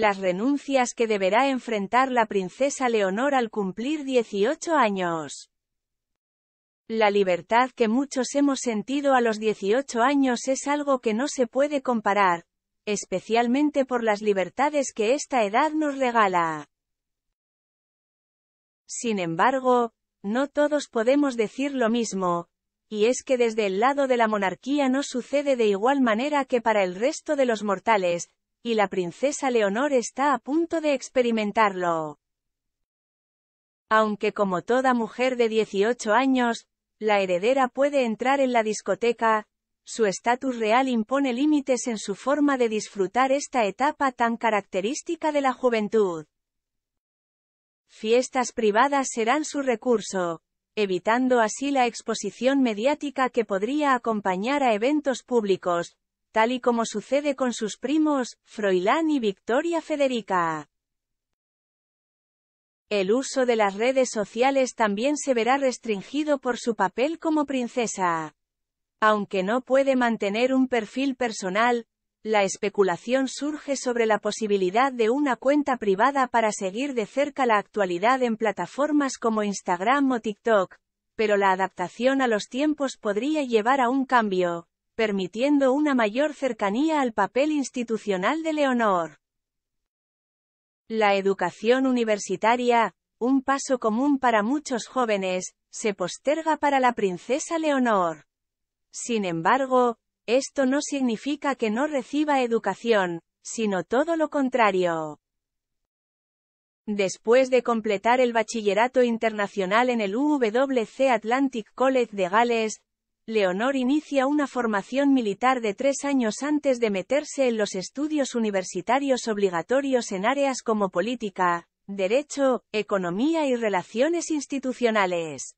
las renuncias que deberá enfrentar la princesa Leonor al cumplir 18 años. La libertad que muchos hemos sentido a los 18 años es algo que no se puede comparar, especialmente por las libertades que esta edad nos regala. Sin embargo, no todos podemos decir lo mismo, y es que desde el lado de la monarquía no sucede de igual manera que para el resto de los mortales, y la princesa Leonor está a punto de experimentarlo. Aunque como toda mujer de 18 años, la heredera puede entrar en la discoteca, su estatus real impone límites en su forma de disfrutar esta etapa tan característica de la juventud. Fiestas privadas serán su recurso, evitando así la exposición mediática que podría acompañar a eventos públicos, tal y como sucede con sus primos, Froilán y Victoria Federica. El uso de las redes sociales también se verá restringido por su papel como princesa. Aunque no puede mantener un perfil personal, la especulación surge sobre la posibilidad de una cuenta privada para seguir de cerca la actualidad en plataformas como Instagram o TikTok, pero la adaptación a los tiempos podría llevar a un cambio, permitiendo una mayor cercanía al papel institucional de Leonor. La educación universitaria, un paso común para muchos jóvenes, se posterga para la princesa Leonor. Sin embargo, esto no significa que no reciba educación, sino todo lo contrario. Después de completar el bachillerato internacional en el UWC Atlantic College de Gales, Leonor inicia una formación militar de tres años antes de meterse en los estudios universitarios obligatorios en áreas como política, derecho, economía y relaciones institucionales.